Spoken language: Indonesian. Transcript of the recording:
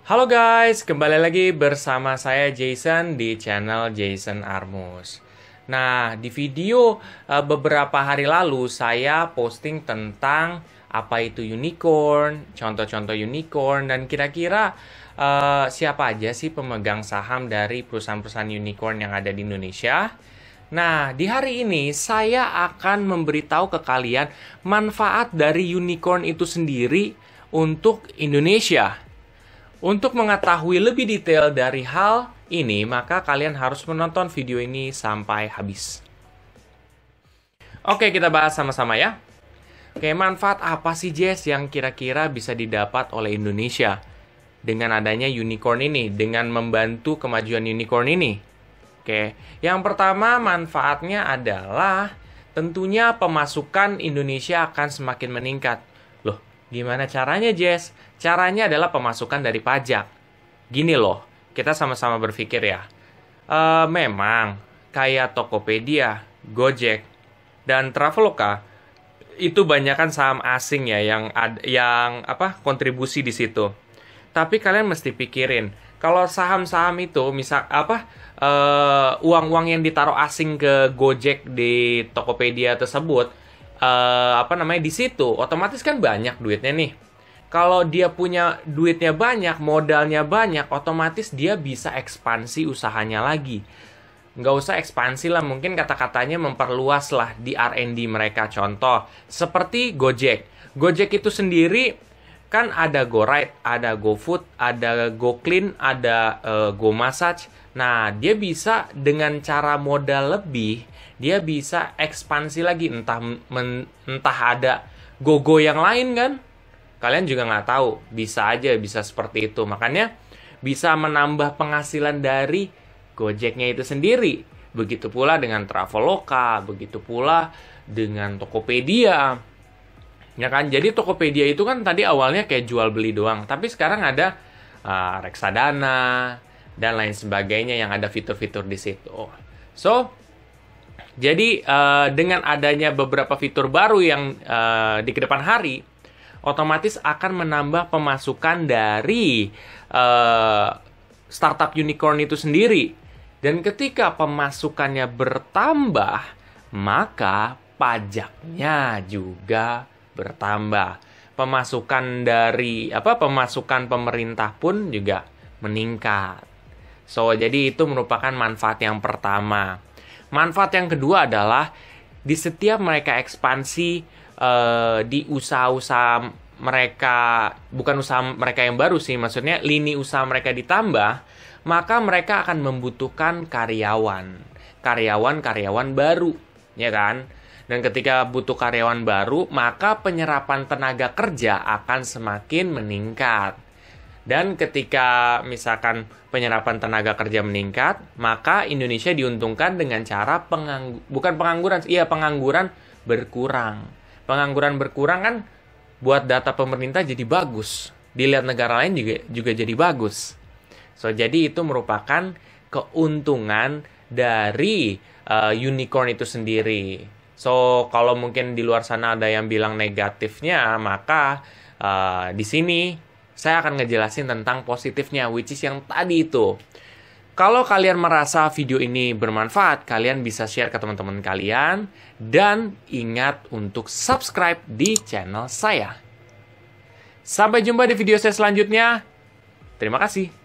Halo guys, kembali lagi bersama saya Jason di channel Jason Armus. Nah, di video eh, beberapa hari lalu saya posting tentang apa itu unicorn, contoh-contoh unicorn dan kira-kira uh, siapa aja sih pemegang saham dari perusahaan-perusahaan unicorn yang ada di Indonesia. Nah, di hari ini saya akan memberitahu ke kalian manfaat dari unicorn itu sendiri untuk Indonesia. Untuk mengetahui lebih detail dari hal ini, maka kalian harus menonton video ini sampai habis. Oke, kita bahas sama-sama ya. Oke, manfaat apa sih Jess yang kira-kira bisa didapat oleh Indonesia dengan adanya unicorn ini, dengan membantu kemajuan unicorn ini? Oke, yang pertama manfaatnya adalah tentunya pemasukan Indonesia akan semakin meningkat Gimana caranya, Jess? Caranya adalah pemasukan dari pajak. Gini loh, kita sama-sama berpikir ya. E, memang, kayak Tokopedia, Gojek, dan Traveloka, itu banyakkan saham asing ya yang ad, yang apa kontribusi di situ. Tapi kalian mesti pikirin, kalau saham-saham itu misal apa eh, uang-uang uh, uang -uang yang ditaruh asing ke Gojek di Tokopedia tersebut uh, apa namanya di situ otomatis kan banyak duitnya nih kalau dia punya duitnya banyak modalnya banyak otomatis dia bisa ekspansi usahanya lagi nggak usah ekspansi lah mungkin kata-katanya memperluas lah di R&D mereka contoh seperti Gojek Gojek itu sendiri kan ada GoRide, ada GoFood, ada GoClean, ada uh, GoMassage. Nah, dia bisa dengan cara modal lebih dia bisa ekspansi lagi entah men, entah ada gogo yang lain kan kalian juga nggak tahu bisa aja bisa seperti itu makanya bisa menambah penghasilan dari gojeknya itu sendiri begitu pula dengan traveloka begitu pula dengan tokopedia ya kan jadi tokopedia itu kan tadi awalnya kayak jual beli doang tapi sekarang ada uh, reksadana dan lain sebagainya yang ada fitur-fitur di situ so jadi uh, dengan adanya beberapa fitur baru yang uh, di kedepan hari, otomatis akan menambah pemasukan dari uh, startup unicorn itu sendiri. Dan ketika pemasukannya bertambah, maka pajaknya juga bertambah. Pemasukan dari apa pemasukan pemerintah pun juga meningkat. So, jadi itu merupakan manfaat yang pertama. Manfaat yang kedua adalah di setiap mereka ekspansi uh, di usaha-usaha mereka bukan usaha mereka yang baru sih maksudnya lini usaha mereka ditambah maka mereka akan membutuhkan karyawan karyawan-karyawan baru ya kan dan ketika butuh karyawan baru maka penyerapan tenaga kerja akan semakin meningkat dan ketika misalkan penyerapan tenaga kerja meningkat, maka Indonesia diuntungkan dengan cara penganggu bukan pengangguran, iya pengangguran berkurang. Pengangguran berkurang kan buat data pemerintah jadi bagus. Dilihat negara lain juga juga jadi bagus. So jadi itu merupakan keuntungan dari uh, unicorn itu sendiri. So kalau mungkin di luar sana ada yang bilang negatifnya, maka uh, di sini saya akan ngejelasin tentang positifnya, which is yang tadi itu. Kalau kalian merasa video ini bermanfaat, kalian bisa share ke teman-teman kalian. Dan ingat untuk subscribe di channel saya. Sampai jumpa di video saya selanjutnya. Terima kasih.